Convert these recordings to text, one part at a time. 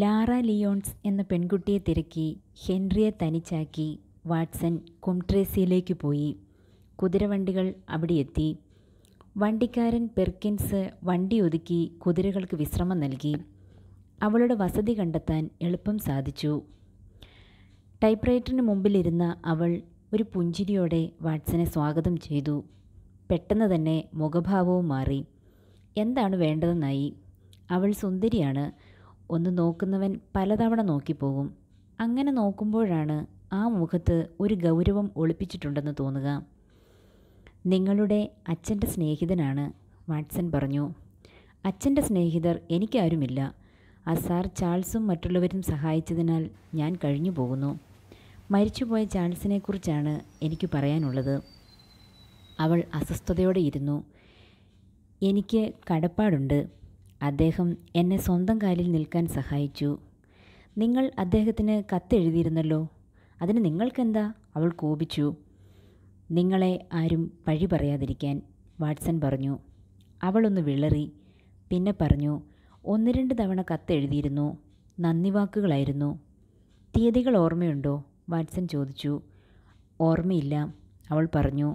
Lara Lyons എന്ന പെൺകുട്ടിയെ തിരക്കി ഹെൻറിയെ തനിച്ചാക്കി വാട്സൺ കുംട്രേസിയിലേക്ക് പോയി കുതിരവണ്ടികൾ അവിടെ എത്തി വണ്ടിക്കാരൻ പെർക്കിൻസ് വണ്ടി ഒതുക്കി കുതിരകൾക്ക് വിശ്രമം നൽകി അവളുടെ വസതി കണ്ടെത്താൻ എളുപ്പം സാധിച്ചു ടൈപ്പ്റൈറ്ററിന് മുമ്പിലിരുന്ന അവൾ ഒരു പുഞ്ചിരിയോടെ വാട്സനെ സ്വാഗതം ചെയ്തു പെട്ടെന്ന് തന്നെ മുഖഭാവവും മാറി എന്താണ് വേണ്ടതെന്നായി അവൾ സുന്ദരിയാണ് ഒന്ന് നോക്കുന്നവൻ പലതവണ നോക്കിപ്പോകും അങ്ങനെ നോക്കുമ്പോഴാണ് ആ മുഖത്ത് ഒരു ഗൗരവം ഒളിപ്പിച്ചിട്ടുണ്ടെന്ന് തോന്നുക നിങ്ങളുടെ അച്ഛൻ്റെ സ്നേഹിതനാണ് വാട്സൺ പറഞ്ഞു അച്ഛൻ്റെ സ്നേഹിതർ എനിക്കാരുമില്ല അസാർ ചാൾസും മറ്റുള്ളവരും സഹായിച്ചതിനാൽ ഞാൻ കഴിഞ്ഞു പോകുന്നു മരിച്ചുപോയ ചാൾസിനെക്കുറിച്ചാണ് എനിക്ക് പറയാനുള്ളത് അവൾ അസ്വസ്ഥതയോടെ ഇരുന്നു എനിക്ക് കടപ്പാടുണ്ട് അദ്ദേഹം എന്നെ സ്വന്തം കാലിൽ നിൽക്കാൻ സഹായിച്ചു നിങ്ങൾ അദ്ദേഹത്തിന് കത്തെഴുതിയിരുന്നല്ലോ അതിന് നിങ്ങൾക്കെന്താ അവൾ കോപിച്ചു നിങ്ങളെ ആരും വഴി പറയാതിരിക്കാൻ വാട്സൺ പറഞ്ഞു അവളൊന്ന് വിളറി പിന്നെ പറഞ്ഞു ഒന്ന് രണ്ട് തവണ കത്തെഴുതിയിരുന്നു നന്ദി വാക്കുകളായിരുന്നു തീയതികൾ ഓർമ്മയുണ്ടോ വാട്സൺ ചോദിച്ചു ഓർമ്മയില്ല അവൾ പറഞ്ഞു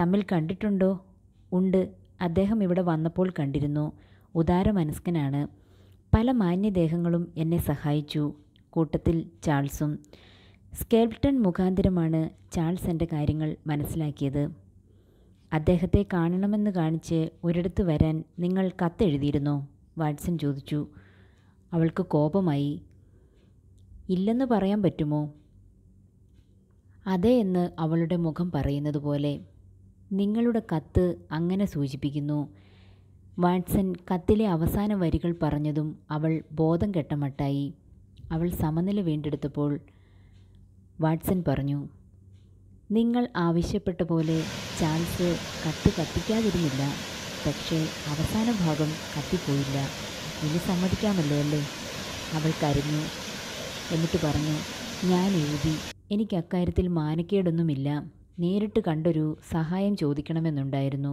തമ്മിൽ കണ്ടിട്ടുണ്ടോ ഉണ്ട് അദ്ദേഹം ഇവിടെ വന്നപ്പോൾ കണ്ടിരുന്നു ഉദാരമനസ്കനാണ് പല മാന്യദേഹങ്ങളും എന്നെ സഹായിച്ചു കൂട്ടത്തിൽ ചാൾസും സ്കേൾട്ടൺ മുഖാന്തരമാണ് ചാൾസ് എൻ്റെ കാര്യങ്ങൾ മനസ്സിലാക്കിയത് അദ്ദേഹത്തെ കാണണമെന്ന് കാണിച്ച് ഒരിടത്ത് വരാൻ നിങ്ങൾ കത്തെഴുതിയിരുന്നോ വാട്സൺ ചോദിച്ചു അവൾക്ക് കോപമായി ഇല്ലെന്ന് പറയാൻ പറ്റുമോ അതേ എന്ന് അവളുടെ മുഖം പറയുന്നത് പോലെ നിങ്ങളുടെ കത്ത് അങ്ങനെ സൂചിപ്പിക്കുന്നു വാട്സൺ കത്തിലെ അവസാന വരികൾ പറഞ്ഞതും അവൾ ബോധം കെട്ടമട്ടായി അവൾ സമനില വീണ്ടെടുത്തപ്പോൾ വാട്സൺ പറഞ്ഞു നിങ്ങൾ ആവശ്യപ്പെട്ട പോലെ ചാൾസ് കത്ത് കത്തിക്കാതിരുന്നില്ല പക്ഷേ അവസാന ഭാഗം കത്തിപ്പോയില്ല ഇനി സമ്മതിക്കാമല്ലോ അല്ലേ അവൾ കരഞ്ഞു എന്നിട്ട് പറഞ്ഞു ഞാൻ എഴുതി എനിക്ക് അക്കാര്യത്തിൽ മാനക്കേടൊന്നുമില്ല നേരിട്ട് കണ്ടൊരു സഹായം ചോദിക്കണമെന്നുണ്ടായിരുന്നു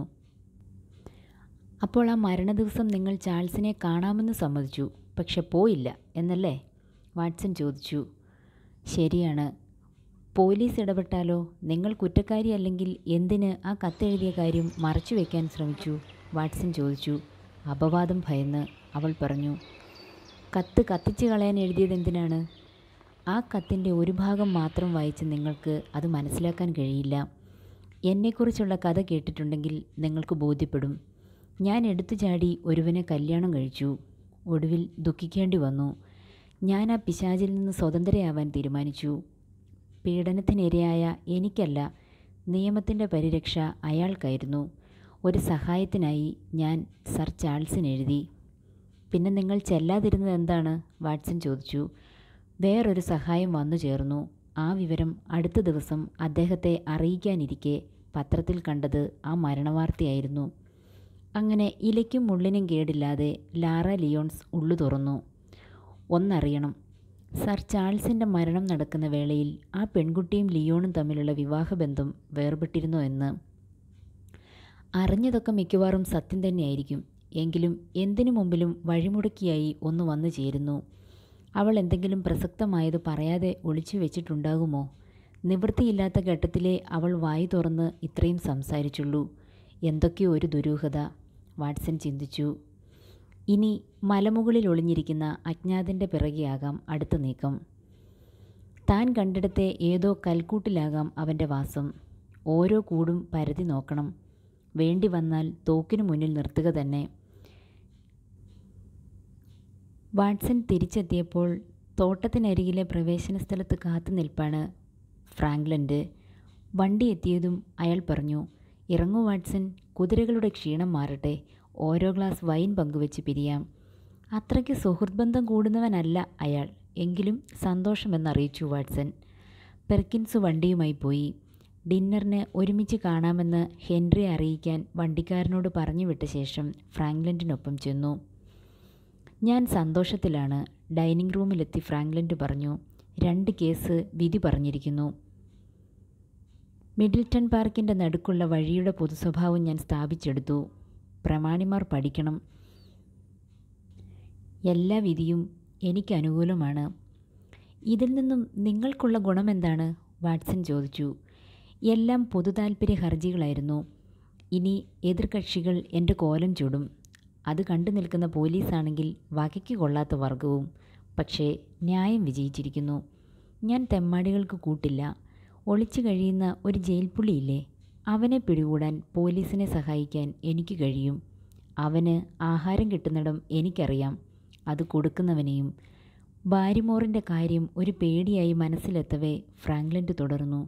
അപ്പോൾ ആ മരണ ദിവസം നിങ്ങൾ ചാൾസിനെ കാണാമെന്ന് സമ്മതിച്ചു പക്ഷെ പോയില്ല എന്നല്ലേ വാട്സൺ ചോദിച്ചു ശരിയാണ് പോലീസ് ഇടപെട്ടാലോ നിങ്ങൾ കുറ്റക്കാരിയല്ലെങ്കിൽ എന്തിന് ആ കത്തെഴുതിയ കാര്യം മറച്ചു വയ്ക്കാൻ ശ്രമിച്ചു വാട്സൺ ചോദിച്ചു അപവാദം ഭയന്ന് അവൾ പറഞ്ഞു കത്ത് കത്തിച്ച് കളയാൻ എഴുതിയത് എന്തിനാണ് ആ കത്തിൻ്റെ ഒരു ഭാഗം മാത്രം വായിച്ച് നിങ്ങൾക്ക് അത് മനസ്സിലാക്കാൻ കഴിയില്ല എന്നെക്കുറിച്ചുള്ള കഥ കേട്ടിട്ടുണ്ടെങ്കിൽ നിങ്ങൾക്ക് ബോധ്യപ്പെടും ഞാൻ എടുത്തു ചാടി ഒരുവനെ കല്യാണം കഴിച്ചു ഒടുവിൽ ദുഃഖിക്കേണ്ടി വന്നു ഞാൻ ആ പിശാചിൽ നിന്ന് സ്വതന്ത്രയാവാൻ തീരുമാനിച്ചു പീഡനത്തിനിരയായ എനിക്കല്ല നിയമത്തിൻ്റെ പരിരക്ഷ അയാൾക്കായിരുന്നു ഒരു സഹായത്തിനായി ഞാൻ സർ ചാൾസിന് എഴുതി പിന്നെ നിങ്ങൾ ചെല്ലാതിരുന്നത് എന്താണ് വാട്സൺ ചോദിച്ചു വേറൊരു സഹായം വന്നു ചേർന്നു ആ വിവരം അടുത്ത ദിവസം അദ്ദേഹത്തെ അറിയിക്കാനിരിക്കെ പത്രത്തിൽ കണ്ടത് ആ മരണവാർത്തയായിരുന്നു അങ്ങനെ ഇലയ്ക്കും മുള്ളിനും കേടില്ലാതെ ലാറ ലിയോൺസ് ഉള്ളു തുറന്നു ഒന്നറിയണം സർ ചാൾസിൻ്റെ മരണം നടക്കുന്ന വേളയിൽ ആ പെൺകുട്ടിയും ലിയോണും തമ്മിലുള്ള വിവാഹബന്ധം വേർപെട്ടിരുന്നോ എന്ന് അറിഞ്ഞതൊക്കെ മിക്കവാറും സത്യം തന്നെയായിരിക്കും എങ്കിലും എന്തിനു മുമ്പിലും വഴിമുടക്കിയായി ഒന്ന് വന്നു ചേരുന്നു അവൾ എന്തെങ്കിലും പ്രസക്തമായത് പറയാതെ ഒളിച്ചു വെച്ചിട്ടുണ്ടാകുമോ നിവൃത്തിയില്ലാത്ത ഘട്ടത്തിലേ അവൾ വായി തുറന്ന് ഇത്രയും സംസാരിച്ചുള്ളൂ എന്തൊക്കെയോ ഒരു ദുരൂഹത വാട്സൺ ചിന്തിച്ചു ഇനി മലമുകളിൽ ഒളിഞ്ഞിരിക്കുന്ന അജ്ഞാതൻ്റെ പിറകെയാകാം അടുത്ത നീക്കം താൻ കണ്ടിടത്തെ ഏതോ കൽക്കൂട്ടിലാകാം അവൻ്റെ വാസം ഓരോ കൂടും പരതി നോക്കണം വേണ്ടി വന്നാൽ തോക്കിനു മുന്നിൽ നിർത്തുക തന്നെ വാട്സൺ തിരിച്ചെത്തിയപ്പോൾ തോട്ടത്തിനരികിലെ പ്രവേശന സ്ഥലത്ത് കാത്തു നിൽപ്പാണ് ഫ്രാങ്ക്ലൻഡ് വണ്ടി എത്തിയതും അയാൾ പറഞ്ഞു ഇറങ്ങൂ വാട്സൺ കുതിരകളുടെ ക്ഷീണം മാറട്ടെ ഓരോ ഗ്ലാസ് വൈൻ പങ്കുവെച്ച് പിരിയാം അത്രയ്ക്ക് സുഹൃത്ബന്ധം കൂടുന്നവനല്ല അയാൾ എങ്കിലും സന്തോഷമെന്നറിയിച്ചു വാട്സൺ പെർക്കിൻസ് വണ്ടിയുമായി പോയി ഡിന്നറിന് ഒരുമിച്ച് കാണാമെന്ന് ഹെൻറി അറിയിക്കാൻ വണ്ടിക്കാരനോട് പറഞ്ഞു വിട്ട ശേഷം ഫ്രാങ്ക്ലൻഡിനൊപ്പം ചെന്നു ഞാൻ സന്തോഷത്തിലാണ് ഡൈനിങ് റൂമിലെത്തി ഫ്രാങ്ക്ലൻഡ് പറഞ്ഞു രണ്ട് കേസ് വിധി പറഞ്ഞിരിക്കുന്നു മിഡിൽട്ടൺ പാർക്കിൻ്റെ നടുക്കുള്ള വഴിയുടെ പൊതുസ്വഭാവം ഞാൻ സ്ഥാപിച്ചെടുത്തു പ്രമാണിമാർ പഠിക്കണം എല്ലാ വിധിയും എനിക്ക് അനുകൂലമാണ് ഇതിൽ നിന്നും നിങ്ങൾക്കുള്ള ഗുണമെന്താണ് വാട്സൺ ചോദിച്ചു എല്ലാം പൊതുതാൽപര്യ ഹർജികളായിരുന്നു ഇനി എതിർകക്ഷികൾ എൻ്റെ കോലം ചൂടും അത് കണ്ടു നിൽക്കുന്ന പോലീസാണെങ്കിൽ വകയ്ക്ക് കൊള്ളാത്ത വർഗവും പക്ഷേ ന്യായം വിജയിച്ചിരിക്കുന്നു ഞാൻ തെമ്മാടികൾക്ക് കൂട്ടില്ല ഒളിച്ചു കഴിയുന്ന ഒരു ജയിൽപ്പുള്ളിയില്ലേ അവനെ പിടികൂടാൻ പോലീസിനെ സഹായിക്കാൻ എനിക്ക് കഴിയും അവന് ആഹാരം കിട്ടുന്നിടം എനിക്കറിയാം അത് കൊടുക്കുന്നവനെയും ബാരിമോറിൻ്റെ കാര്യം ഒരു പേടിയായി മനസ്സിലെത്തവേ ഫ്രാങ്ക്ലൻഡ് തുടർന്നു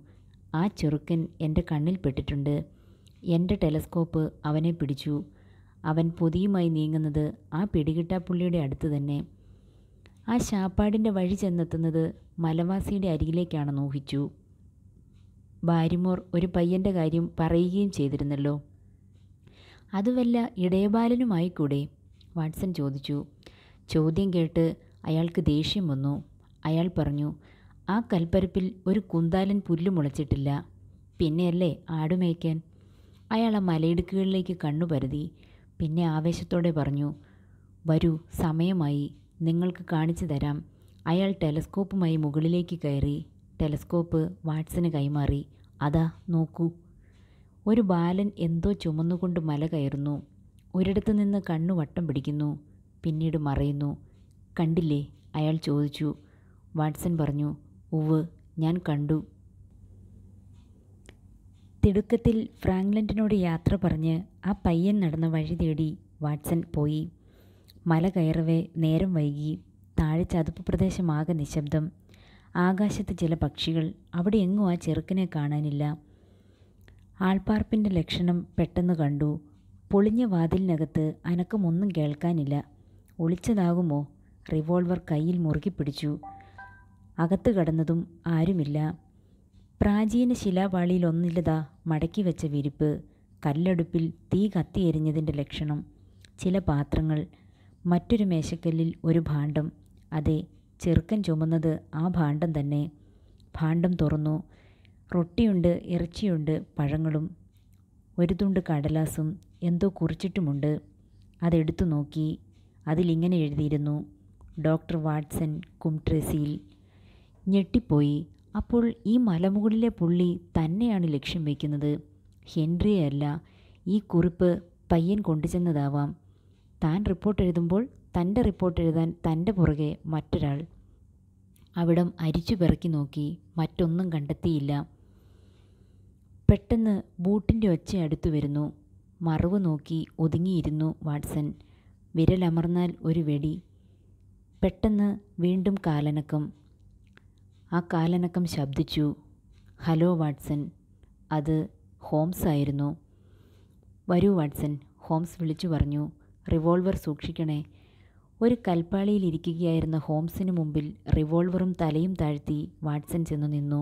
ആ ചെറുക്കൻ എൻ്റെ കണ്ണിൽപ്പെട്ടിട്ടുണ്ട് എൻ്റെ ടെലസ്കോപ്പ് അവനെ പിടിച്ചു അവൻ പൊതിയുമായി നീങ്ങുന്നത് ആ പുള്ളിയുടെ അടുത്ത് തന്നെ ആ ശാപ്പാടിൻ്റെ വഴി ചെന്നെത്തുന്നത് മലവാസിയുടെ അരികിലേക്കാണെന്ന് ഊഹിച്ചു ബാരിമോർ ഒരു പയ്യൻ്റെ കാര്യം പറയുകയും ചെയ്തിരുന്നല്ലോ അതുവല്ല ഇടയബാലനുമായി കൂടെ വാട്സൺ ചോദിച്ചു ചോദ്യം കേട്ട് അയാൾക്ക് ദേഷ്യം വന്നു അയാൾ പറഞ്ഞു ആ കൽപ്പരപ്പിൽ ഒരു കുന്താലൻ പുല്ല് മുളച്ചിട്ടില്ല പിന്നെയല്ലേ ആടുമേയ്ക്കാൻ അയാൾ ആ മലയിടുക്കുകളിലേക്ക് കണ്ണു പരതി പിന്നെ ആവേശത്തോടെ പറഞ്ഞു വരൂ സമയമായി നിങ്ങൾക്ക് കാണിച്ചു തരാം അയാൾ ടെലസ്കോപ്പുമായി മുകളിലേക്ക് കയറി ടെലസ്കോപ്പ് വാട്സിന് കൈമാറി അതാ നോക്കൂ ഒരു ബാലൻ എന്തോ ചുമന്നുകൊണ്ട് മല കയറുന്നു ഒരിടത്ത് നിന്ന് കണ്ണു വട്ടം പിടിക്കുന്നു പിന്നീട് മറയുന്നു കണ്ടില്ലേ അയാൾ ചോദിച്ചു വാട്സൺ പറഞ്ഞു ഉവ് ഞാൻ കണ്ടു തിടുക്കത്തിൽ ഫ്രാങ്ക്ലൻഡിനോട് യാത്ര പറഞ്ഞ് ആ പയ്യൻ നടന്ന വഴി തേടി വാട്സൺ പോയി മല കയറവേ നേരം വൈകി താഴെ ചതുപ്പ് പ്രദേശമാകെ നിശബ്ദം ആകാശത്ത് ചില പക്ഷികൾ അവിടെ എങ്ങും ആ ചെറുക്കനെ കാണാനില്ല ആൾപ്പാർപ്പിൻ്റെ ലക്ഷണം പെട്ടെന്ന് കണ്ടു പൊളിഞ്ഞ വാതിലിനകത്ത് അനക്കമൊന്നും കേൾക്കാനില്ല ഒളിച്ചതാകുമോ റിവോൾവർ കയ്യിൽ മുറുകി പിടിച്ചു അകത്ത് കടന്നതും ആരുമില്ല പ്രാചീന ശിലാപാളിയിലൊന്നില്ലതാ മടക്കി വെച്ച വിരിപ്പ് കല്ലടുപ്പിൽ തീ കത്തിയെരിഞ്ഞതിൻ്റെ ലക്ഷണം ചില പാത്രങ്ങൾ മറ്റൊരു മേശക്കല്ലിൽ ഒരു ഭാണ്ഡം അതെ ചെറുക്കൻ ചുമന്നത് ആ ഭാണ്ഡം തന്നെ ഭാണ്ഡം തുറന്നു റൊട്ടിയുണ്ട് ഇറച്ചിയുണ്ട് പഴങ്ങളും ഒരു തുണ്ട് കടലാസും എന്തോ കുറിച്ചിട്ടുമുണ്ട് അതെടുത്തു നോക്കി അതിലിങ്ങനെ എഴുതിയിരുന്നു ഡോക്ടർ വാട്സൺ കുംട്രസിയിൽ ഞെട്ടിപ്പോയി അപ്പോൾ ഈ മലമുകളിലെ പുള്ളി തന്നെയാണ് ലക്ഷ്യം വയ്ക്കുന്നത് ഹെൻറിയല്ല അല്ല ഈ കുറിപ്പ് പയ്യൻ കൊണ്ടുചെന്നതാവാം താൻ റിപ്പോർട്ട് എഴുതുമ്പോൾ തൻ്റെ റിപ്പോർട്ട് എഴുതാൻ തൻ്റെ പുറകെ മറ്റൊരാൾ അവിടം അരിച്ചു പിറക്കി നോക്കി മറ്റൊന്നും കണ്ടെത്തിയില്ല പെട്ടെന്ന് ബൂട്ടിൻ്റെ ഒച്ച അടുത്തു വരുന്നു മറവ് നോക്കി ഒതുങ്ങിയിരുന്നു വാട്സൺ വിരലമർന്നാൽ ഒരു വെടി പെട്ടെന്ന് വീണ്ടും കാലനക്കം ആ കാലനക്കം ശബ്ദിച്ചു ഹലോ വാട്സൺ അത് ഹോംസ് ആയിരുന്നു വരൂ വാട്സൺ ഹോംസ് വിളിച്ചു പറഞ്ഞു റിവോൾവർ സൂക്ഷിക്കണേ ഒരു ഇരിക്കുകയായിരുന്ന ഹോംസിന് മുമ്പിൽ റിവോൾവറും തലയും താഴ്ത്തി വാട്സൺ ചെന്നു നിന്നു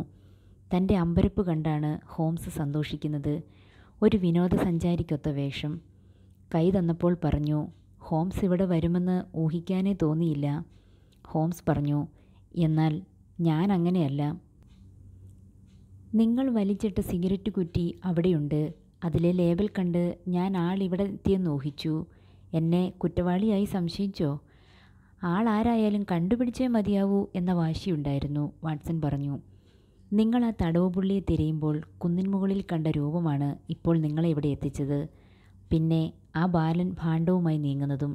തൻ്റെ അമ്പരപ്പ് കണ്ടാണ് ഹോംസ് സന്തോഷിക്കുന്നത് ഒരു വിനോദസഞ്ചാരിക്കൊത്ത വേഷം കൈ തന്നപ്പോൾ പറഞ്ഞു ഹോംസ് ഇവിടെ വരുമെന്ന് ഊഹിക്കാനേ തോന്നിയില്ല ഹോംസ് പറഞ്ഞു എന്നാൽ ഞാൻ അങ്ങനെയല്ല നിങ്ങൾ വലിച്ചിട്ട സിഗരറ്റ് കുറ്റി അവിടെയുണ്ട് അതിലെ ലേബൽ കണ്ട് ഞാൻ ആൾ ഇവിടെ എത്തിയെന്ന് ഊഹിച്ചു എന്നെ കുറ്റവാളിയായി സംശയിച്ചോ ആളാരായാലും കണ്ടുപിടിച്ചേ മതിയാവൂ എന്ന വാശിയുണ്ടായിരുന്നു വാട്സൺ പറഞ്ഞു നിങ്ങൾ ആ തടവുപുള്ളിയെ തിരയുമ്പോൾ കുന്നിൻമുകളിൽ കണ്ട രൂപമാണ് ഇപ്പോൾ നിങ്ങളെ ഇവിടെ എത്തിച്ചത് പിന്നെ ആ ബാലൻ ഭാണ്ഡവുമായി നീങ്ങുന്നതും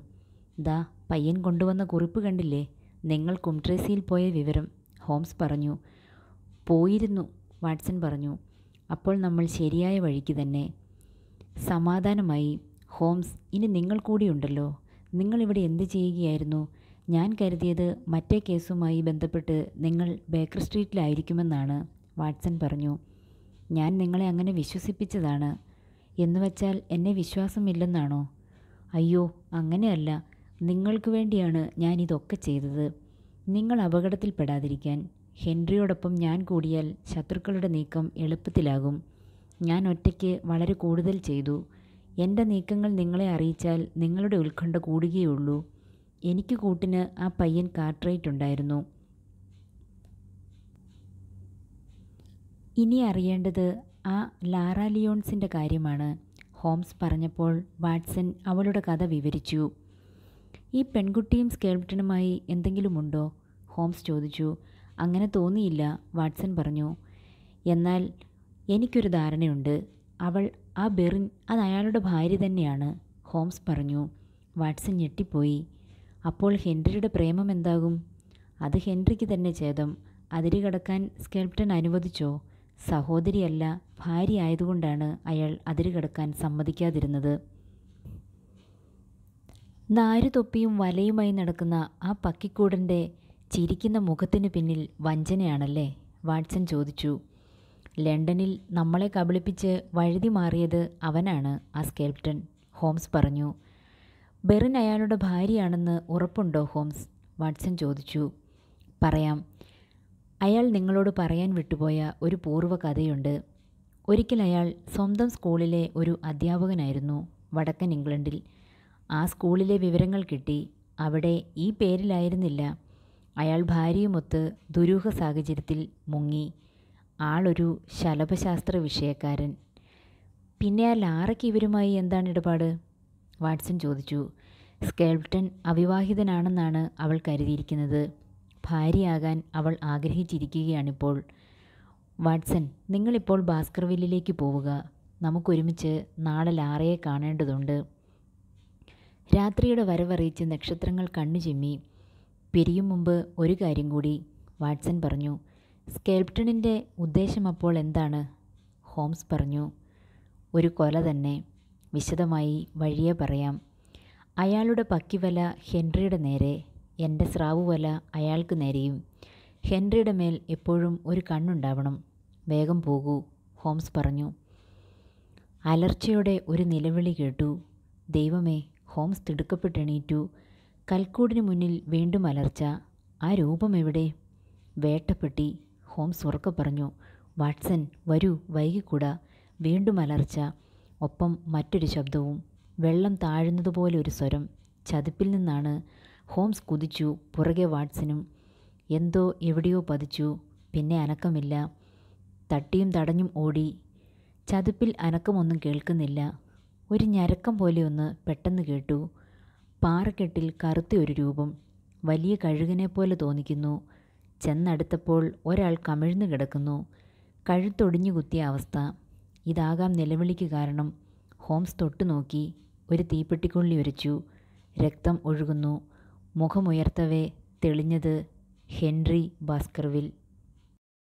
ദാ പയ്യൻ കൊണ്ടുവന്ന കുറിപ്പ് കണ്ടില്ലേ നിങ്ങൾ കുംട്രേസിയിൽ പോയ വിവരം ഹോംസ് പറഞ്ഞു പോയിരുന്നു വാട്സൺ പറഞ്ഞു അപ്പോൾ നമ്മൾ ശരിയായ വഴിക്ക് തന്നെ സമാധാനമായി ഹോംസ് ഇനി നിങ്ങൾ കൂടിയുണ്ടല്ലോ നിങ്ങളിവിടെ എന്ത് ചെയ്യുകയായിരുന്നു ഞാൻ കരുതിയത് മറ്റേ കേസുമായി ബന്ധപ്പെട്ട് നിങ്ങൾ ബേക്കർ സ്ട്രീറ്റിലായിരിക്കുമെന്നാണ് വാട്സൺ പറഞ്ഞു ഞാൻ നിങ്ങളെ അങ്ങനെ വിശ്വസിപ്പിച്ചതാണ് എന്നുവച്ചാൽ എന്നെ വിശ്വാസമില്ലെന്നാണോ അയ്യോ അങ്ങനെയല്ല നിങ്ങൾക്ക് വേണ്ടിയാണ് ഞാൻ ഇതൊക്കെ ചെയ്തത് നിങ്ങൾ അപകടത്തിൽപ്പെടാതിരിക്കാൻ ഹെൻറിയോടൊപ്പം ഞാൻ കൂടിയാൽ ശത്രുക്കളുടെ നീക്കം എളുപ്പത്തിലാകും ഞാൻ ഒറ്റയ്ക്ക് വളരെ കൂടുതൽ ചെയ്തു എൻ്റെ നീക്കങ്ങൾ നിങ്ങളെ അറിയിച്ചാൽ നിങ്ങളുടെ ഉത്കണ്ഠ കൂടുകയുള്ളൂ എനിക്ക് കൂട്ടിന് ആ പയ്യൻ കാട്രേറ്റ് ഉണ്ടായിരുന്നു ഇനി അറിയേണ്ടത് ആ ലാറ ലിയോൺസിൻ്റെ കാര്യമാണ് ഹോംസ് പറഞ്ഞപ്പോൾ വാട്സൺ അവളുടെ കഥ വിവരിച്ചു ഈ പെൺകുട്ടിയും സ്കേൾട്ടനുമായി എന്തെങ്കിലുമുണ്ടോ ഹോംസ് ചോദിച്ചു അങ്ങനെ തോന്നിയില്ല വാട്സൺ പറഞ്ഞു എന്നാൽ എനിക്കൊരു ധാരണയുണ്ട് അവൾ ആ ബെറിൻ അത് അയാളുടെ ഭാര്യ തന്നെയാണ് ഹോംസ് പറഞ്ഞു വാട്സൺ ഞെട്ടിപ്പോയി അപ്പോൾ ഹെൻറിയുടെ പ്രേമം എന്താകും അത് ഹെൻറിക്ക് തന്നെ ഛേദം അതിരി കടക്കാൻ സ്കെൽപ്റ്റൻ അനുവദിച്ചോ സഹോദരിയല്ല ഭാര്യ ആയതുകൊണ്ടാണ് അയാൾ അതിരി കടക്കാൻ സമ്മതിക്കാതിരുന്നത് നാരുതൊപ്പിയും വലയുമായി നടക്കുന്ന ആ പക്കിക്കൂടൻ്റെ ചിരിക്കുന്ന മുഖത്തിന് പിന്നിൽ വഞ്ചനയാണല്ലേ വാട്സൺ ചോദിച്ചു ലണ്ടനിൽ നമ്മളെ കബളിപ്പിച്ച് വഴുതി മാറിയത് അവനാണ് ആ സ്കെൽപ്റ്റൻ ഹോംസ് പറഞ്ഞു ബെറിൻ അയാളുടെ ഭാര്യയാണെന്ന് ഉറപ്പുണ്ടോ ഹോംസ് വാട്സൺ ചോദിച്ചു പറയാം അയാൾ നിങ്ങളോട് പറയാൻ വിട്ടുപോയ ഒരു പൂർവ്വ കഥയുണ്ട് ഒരിക്കൽ അയാൾ സ്വന്തം സ്കൂളിലെ ഒരു അധ്യാപകനായിരുന്നു വടക്കൻ ഇംഗ്ലണ്ടിൽ ആ സ്കൂളിലെ വിവരങ്ങൾ കിട്ടി അവിടെ ഈ പേരിലായിരുന്നില്ല അയാൾ ഭാര്യയുമൊത്ത് ദുരൂഹ സാഹചര്യത്തിൽ മുങ്ങി ആളൊരു ശലഭശാസ്ത്ര വിഷയക്കാരൻ പിന്നെ ആ ലാറയ്ക്ക് ഇവരുമായി എന്താണ് ഇടപാട് വാട്സൺ ചോദിച്ചു സ്കേൾട്ടൺ അവിവാഹിതനാണെന്നാണ് അവൾ കരുതിയിരിക്കുന്നത് ഭാര്യയാകാൻ അവൾ ആഗ്രഹിച്ചിരിക്കുകയാണിപ്പോൾ വാട്സൺ നിങ്ങളിപ്പോൾ ഭാസ്കർവില്ലിലേക്ക് പോവുക നമുക്കൊരുമിച്ച് നാളെ ലാറയെ കാണേണ്ടതുണ്ട് രാത്രിയുടെ വരവറിയിച്ച് നക്ഷത്രങ്ങൾ കണ്ണു ചിമ്മി പിരിയും മുമ്പ് ഒരു കാര്യം കൂടി വാട്സൺ പറഞ്ഞു സ്കേൾപ്റ്റണിൻ്റെ ഉദ്ദേശം അപ്പോൾ എന്താണ് ഹോംസ് പറഞ്ഞു ഒരു കൊല തന്നെ വിശദമായി വഴിയെ പറയാം അയാളുടെ പക്കിവല ഹെൻറിയുടെ നേരെ എൻ്റെ സ്രാവുവല അയാൾക്ക് നേരെയും ഹെൻറിയുടെ മേൽ എപ്പോഴും ഒരു കണ്ണുണ്ടാവണം വേഗം പോകൂ ഹോംസ് പറഞ്ഞു അലർച്ചയോടെ ഒരു നിലവിളി കേട്ടു ദൈവമേ ഹോംസ് തിടുക്കപ്പെട്ടെണീറ്റു കൽക്കൂടിന് മുന്നിൽ വീണ്ടും അലർച്ച ആ രൂപം എവിടെ വേട്ടപ്പെട്ടി ഹോംസ് ഉറക്കെ പറഞ്ഞു വാട്സൺ വരൂ വൈകിക്കൂടാ വീണ്ടും അലർച്ച ഒപ്പം മറ്റൊരു ശബ്ദവും വെള്ളം താഴുന്നതുപോലെ ഒരു സ്വരം ചതുപ്പിൽ നിന്നാണ് ഹോംസ് കുതിച്ചു പുറകെ വാട്സിനും എന്തോ എവിടെയോ പതിച്ചു പിന്നെ അനക്കമില്ല തട്ടിയും തടഞ്ഞും ഓടി ചതുപ്പിൽ അനക്കമൊന്നും കേൾക്കുന്നില്ല ഒരു ഞരക്കം പോലെയൊന്ന് പെട്ടെന്ന് കേട്ടു പാറക്കെട്ടിൽ കറുത്ത ഒരു രൂപം വലിയ കഴുകനെ പോലെ തോന്നിക്കുന്നു ചെന്നടുത്തപ്പോൾ ഒരാൾ കമിഴ്ന്നു കിടക്കുന്നു കഴുത്തൊടിഞ്ഞു കുത്തിയ അവസ്ഥ ഇതാകാം നിലവിളിക്ക് കാരണം ഹോംസ് തൊട്ടുനോക്കി ഒരു തീപ്പെട്ടിക്കുള്ളി ഒരച്ചു രക്തം ഒഴുകുന്നു മുഖമുയർത്തവേ തെളിഞ്ഞത് ഹെൻറി ബാസ്കർവിൽ